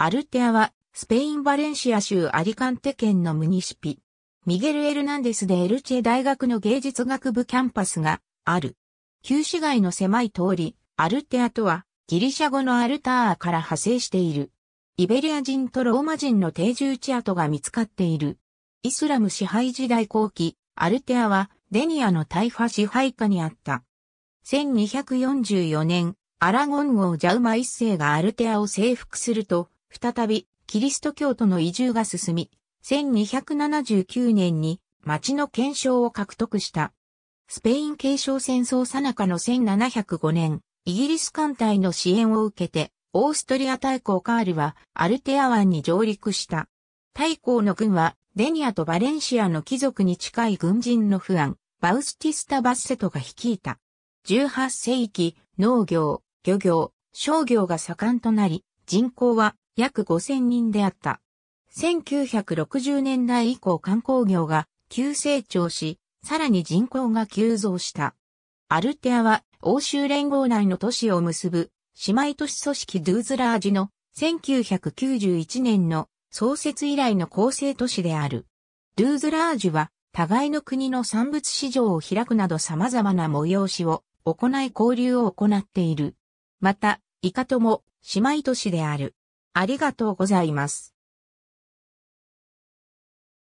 アルテアは、スペイン・バレンシア州アリカンテ県のムニシピ。ミゲル・エルナンデスでエルチェ大学の芸術学部キャンパスがある。旧市街の狭い通り、アルテアとは、ギリシャ語のアルターから派生している。イベリア人とローマ人の定住地跡が見つかっている。イスラム支配時代後期、アルテアは、デニアの大破ファ支配下にあった。1244年、アラゴン王ジャウマ一世がアルテアを征服すると、再びキリスト教徒の移住が進み、1279年に町の検証を獲得した。スペイン継承戦争さなかの1705年、イギリス艦隊の支援を受けて、オーストリア大公カールはアルテア湾に上陸した。大公の軍は、デニアとバレンシアの貴族に近い軍人の不安、バウスティスタ・バッセトが率いた。18世紀、農業、漁業、商業が盛んとなり、人口は約5000人であった。1960年代以降観光業が急成長し、さらに人口が急増した。アルテアは欧州連合内の都市を結ぶ姉妹都市組織ドゥーズラージの1991年の創設以来の構成都市である。ドゥーズラージは互いの国の産物市場を開くなど様々な催しを行い交流を行っている。また、イカとも姉妹都市である。ありがとうございます。